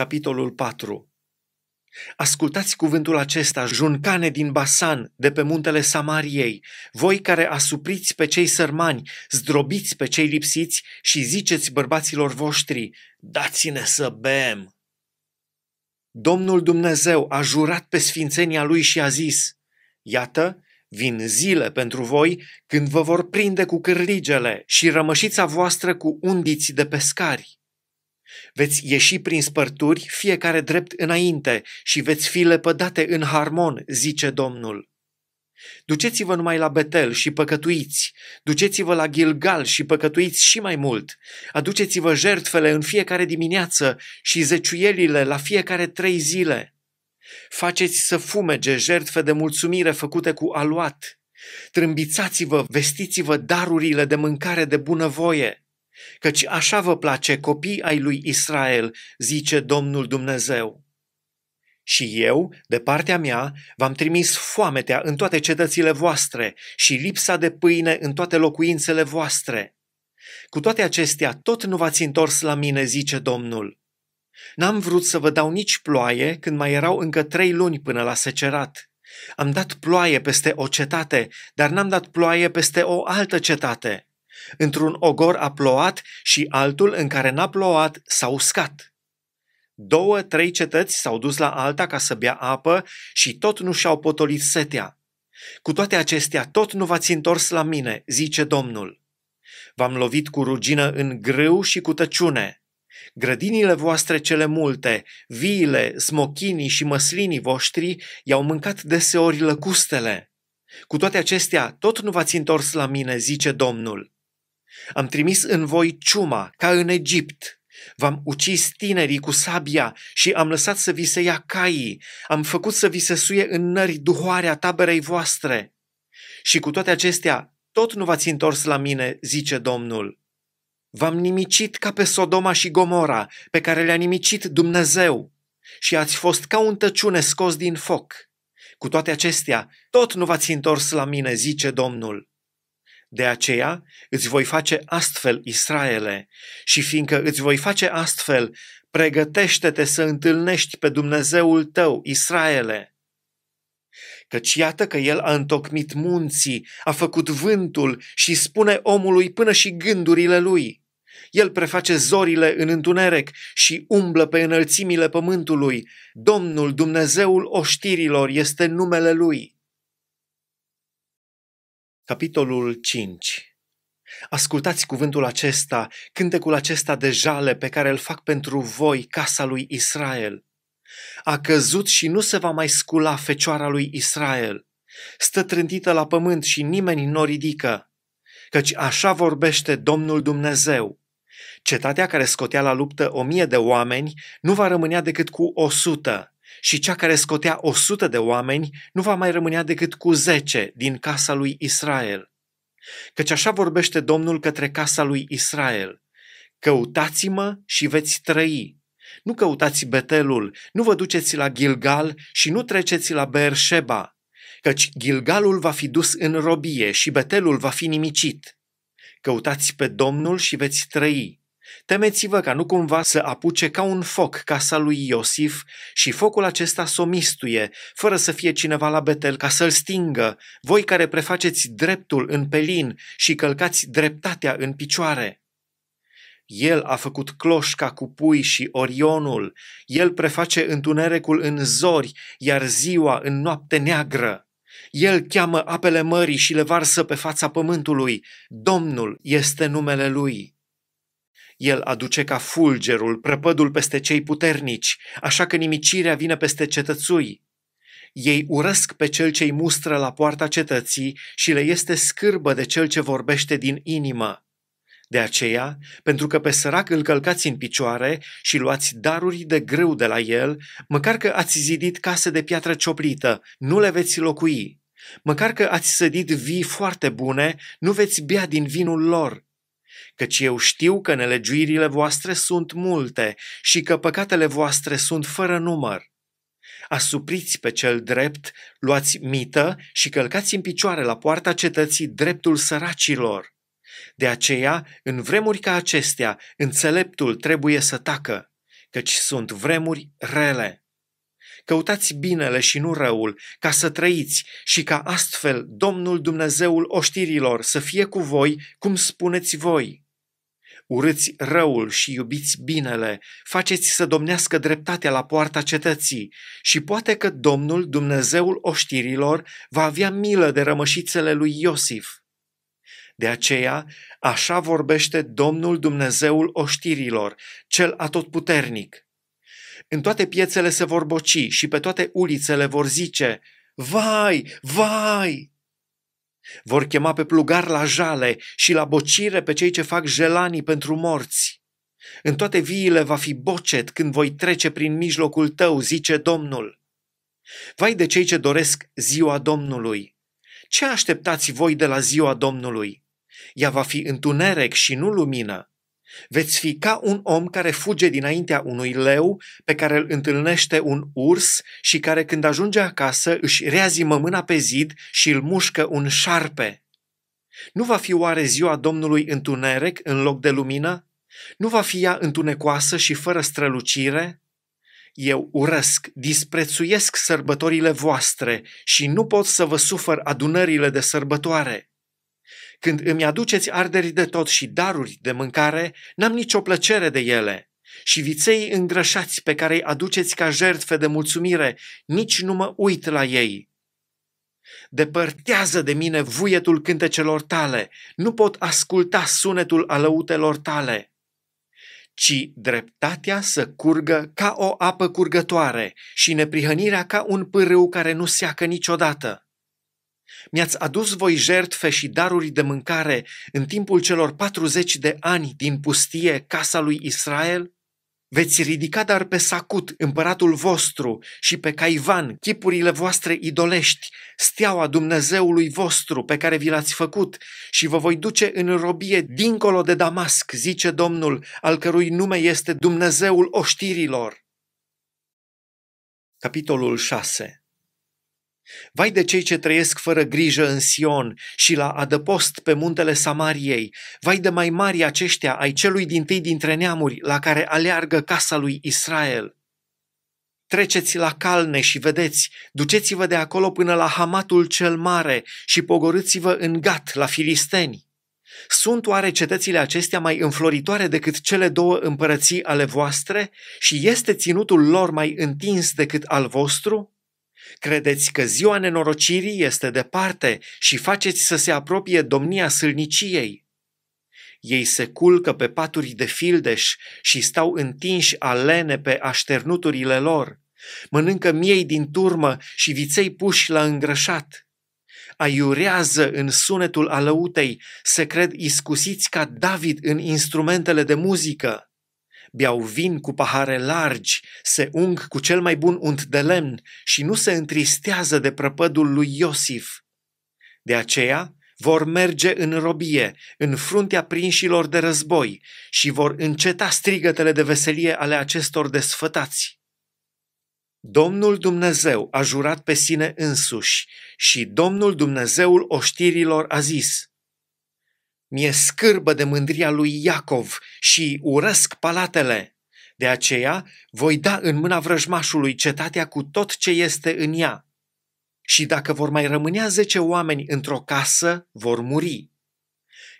capitolul 4. Ascultați cuvântul acesta, juncane din Basan, de pe muntele Samariei, voi care asupriți pe cei sărmani, zdrobiți pe cei lipsiți și ziceți bărbaților voștri, dați-ne să bem. Domnul Dumnezeu a jurat pe sfințenia lui și a zis, iată, vin zile pentru voi când vă vor prinde cu cârligele și rămășița voastră cu undiți de pescari. Veți ieși prin spărturi fiecare drept înainte și veți fi lepădate în harmon, zice Domnul. Duceți-vă numai la Betel și păcătuiți, duceți-vă la Gilgal și păcătuiți și mai mult, aduceți-vă jertfele în fiecare dimineață și zeciuielile la fiecare trei zile. Faceți să fumege jertfe de mulțumire făcute cu aluat. Trâmbițați-vă, vestiți-vă darurile de mâncare de bunăvoie. Căci așa vă place copii ai lui Israel, zice Domnul Dumnezeu. Și eu, de partea mea, v-am trimis foametea în toate cetățile voastre și lipsa de pâine în toate locuințele voastre. Cu toate acestea, tot nu v-ați întors la mine, zice Domnul. N-am vrut să vă dau nici ploaie când mai erau încă trei luni până la secerat. Am dat ploaie peste o cetate, dar n-am dat ploaie peste o altă cetate. Într-un ogor a plouat și altul în care n-a plouat s-a uscat. Două, trei cetăți s-au dus la alta ca să bea apă și tot nu și-au potolit setea. Cu toate acestea, tot nu v-ați întors la mine, zice Domnul. V-am lovit cu rugină în grâu și cu tăciune. Grădinile voastre cele multe, viile, smochinii și măslinii voștri i-au mâncat deseori lăcustele. Cu toate acestea, tot nu v-ați întors la mine, zice Domnul. Am trimis în voi ciuma, ca în Egipt. V-am ucis tinerii cu sabia și am lăsat să vi se ia caii. Am făcut să vi se suie în nări duhoarea taberei voastre. Și cu toate acestea, tot nu v-ați întors la mine, zice Domnul. V-am nimicit ca pe Sodoma și Gomora, pe care le-a nimicit Dumnezeu, și ați fost ca un tăciune scos din foc. Cu toate acestea, tot nu v-ați întors la mine, zice Domnul. De aceea îți voi face astfel, Israele, și fiindcă îți voi face astfel, pregătește-te să întâlnești pe Dumnezeul tău, Israele. Căci iată că el a întocmit munții, a făcut vântul și spune omului până și gândurile lui. El preface zorile în întuneric și umblă pe înălțimile pământului. Domnul Dumnezeul oștirilor este numele lui. Capitolul 5 Ascultați cuvântul acesta, cântecul acesta de jale pe care îl fac pentru voi, casa lui Israel. A căzut și nu se va mai scula fecioara lui Israel. Stă trântită la pământ și nimeni nu o ridică. Căci așa vorbește Domnul Dumnezeu. Cetatea care scotea la luptă o mie de oameni nu va rămânea decât cu o sută și cea care scotea o sută de oameni nu va mai rămânea decât cu zece din casa lui Israel. Căci așa vorbește Domnul către casa lui Israel. Căutați-mă și veți trăi. Nu căutați Betelul, nu vă duceți la Gilgal și nu treceți la Berșeba, căci Gilgalul va fi dus în robie și Betelul va fi nimicit. Căutați pe Domnul și veți trăi Temeți-vă ca nu cumva să apuce ca un foc casa lui Iosif și focul acesta să o mistuie, fără să fie cineva la Betel ca să-l stingă, voi care prefaceți dreptul în pelin și călcați dreptatea în picioare. El a făcut cloșca cu pui și orionul, el preface întunericul în zori, iar ziua în noapte neagră. El cheamă apele mării și le varsă pe fața pământului. Domnul este numele lui. El aduce ca fulgerul prăpădul peste cei puternici, așa că nimicirea vine peste cetățui. Ei urăsc pe cel ce-i mustră la poarta cetății și le este scârbă de cel ce vorbește din inimă. De aceea, pentru că pe sărac îl călcați în picioare și luați daruri de greu de la el, măcar că ați zidit case de piatră cioplită, nu le veți locui. Măcar că ați sădit vii foarte bune, nu veți bea din vinul lor căci eu știu că nelegiuirile voastre sunt multe și că păcatele voastre sunt fără număr. Asupriți pe cel drept, luați mită și călcați în picioare la poarta cetății dreptul săracilor. De aceea, în vremuri ca acestea, înțeleptul trebuie să tacă, căci sunt vremuri rele căutați binele și nu răul, ca să trăiți și ca astfel Domnul Dumnezeul oștirilor să fie cu voi cum spuneți voi. Urâți răul și iubiți binele, faceți să domnească dreptatea la poarta cetății și poate că Domnul Dumnezeul oștirilor va avea milă de rămășițele lui Iosif. De aceea, așa vorbește Domnul Dumnezeul oștirilor, cel atotputernic – în toate piețele se vor boci și pe toate ulițele vor zice, Vai, vai! Vor chema pe plugar la jale și la bocire pe cei ce fac jelanii pentru morți. În toate viile va fi bocet când voi trece prin mijlocul tău, zice Domnul. Vai de cei ce doresc ziua Domnului! Ce așteptați voi de la ziua Domnului? Ea va fi întuneric și nu lumină, Veți fi ca un om care fuge dinaintea unui leu pe care îl întâlnește un urs și care când ajunge acasă își reazimă mâna pe zid și îl mușcă un șarpe. Nu va fi oare ziua Domnului întuneric în loc de lumină? Nu va fi ea întunecoasă și fără strălucire? Eu urăsc, disprețuiesc sărbătorile voastre și nu pot să vă sufăr adunările de sărbătoare. Când îmi aduceți arderi de tot și daruri de mâncare, n-am nicio plăcere de ele. Și viței îngrășați pe care îi aduceți ca jertfe de mulțumire, nici nu mă uit la ei. Depărtează de mine vuietul cântecelor tale, nu pot asculta sunetul alăutelor tale ci dreptatea să curgă ca o apă curgătoare și neprihănirea ca un pârâu care nu seacă niciodată. Mi-ați adus voi jertfe și daruri de mâncare în timpul celor 40 de ani din pustie casa lui Israel? Veți ridica dar pe Sacut, împăratul vostru, și pe Caivan, chipurile voastre idolești, steaua Dumnezeului vostru pe care vi l-ați făcut, și vă voi duce în robie dincolo de Damasc, zice Domnul, al cărui nume este Dumnezeul oștirilor. Capitolul 6 Vai de cei ce trăiesc fără grijă în Sion și la adăpost pe muntele Samariei, vai de mai mari aceștia ai celui din tâi dintre neamuri la care aleargă casa lui Israel. Treceți la calne și vedeți, duceți-vă de acolo până la Hamatul cel mare și pogorâți-vă în Gat la filisteni. Sunt oare cetățile acestea mai înfloritoare decât cele două împărății ale voastre și este ținutul lor mai întins decât al vostru? Credeți că ziua nenorocirii este departe și faceți să se apropie domnia sâlniciei. Ei se culcă pe paturi de fildeș și stau întinși alene pe așternuturile lor. Mănâncă miei din turmă și viței puși la îngrășat. Aiurează în sunetul alăutei, se cred iscusiți ca David în instrumentele de muzică beau vin cu pahare largi, se ung cu cel mai bun unt de lemn și nu se întristează de prăpădul lui Iosif. De aceea vor merge în robie, în fruntea prinșilor de război și vor înceta strigătele de veselie ale acestor desfătați. Domnul Dumnezeu a jurat pe sine însuși și Domnul Dumnezeul oștirilor a zis – mi-e scârbă de mândria lui Iacov și urăsc palatele. De aceea voi da în mâna vrăjmașului cetatea cu tot ce este în ea. Și dacă vor mai rămânea zece oameni într-o casă, vor muri.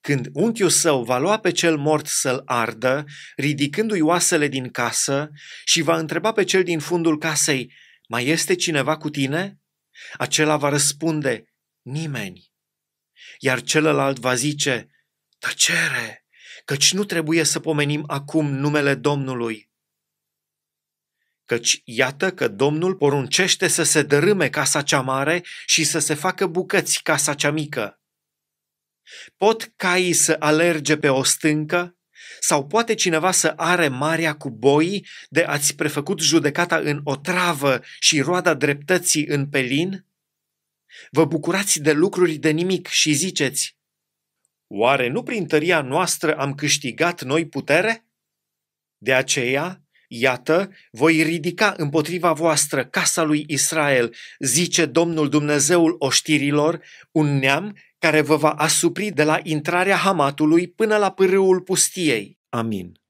Când unchiul său va lua pe cel mort să-l ardă, ridicându-i oasele din casă și va întreba pe cel din fundul casei, mai este cineva cu tine? Acela va răspunde, nimeni. Iar celălalt va zice, Tăcere, căci nu trebuie să pomenim acum numele Domnului. Căci iată că Domnul poruncește să se dărâme casa cea mare și să se facă bucăți casa cea mică. Pot caii să alerge pe o stâncă? Sau poate cineva să are marea cu boi de ați prefăcut judecata în o travă și roada dreptății în pelin? Vă bucurați de lucruri de nimic și ziceți, Oare nu prin tăria noastră am câștigat noi putere? De aceea, iată, voi ridica împotriva voastră casa lui Israel, zice Domnul Dumnezeul oștirilor, un neam care vă va asupri de la intrarea Hamatului până la pârâul pustiei. Amin.